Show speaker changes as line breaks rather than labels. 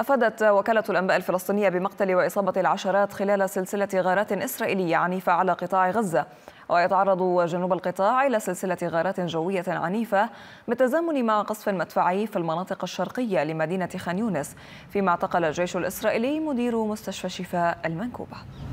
أفادت وكالة الأنباء الفلسطينية بمقتل وإصابة العشرات خلال سلسلة غارات إسرائيلية عنيفة على قطاع غزة ويتعرض جنوب القطاع إلى سلسلة غارات جوية عنيفة بالتزامن مع قصف مدفعي في المناطق الشرقية لمدينة خان يونس فيما اعتقل الجيش الإسرائيلي مدير مستشفى شفاء المنكوبة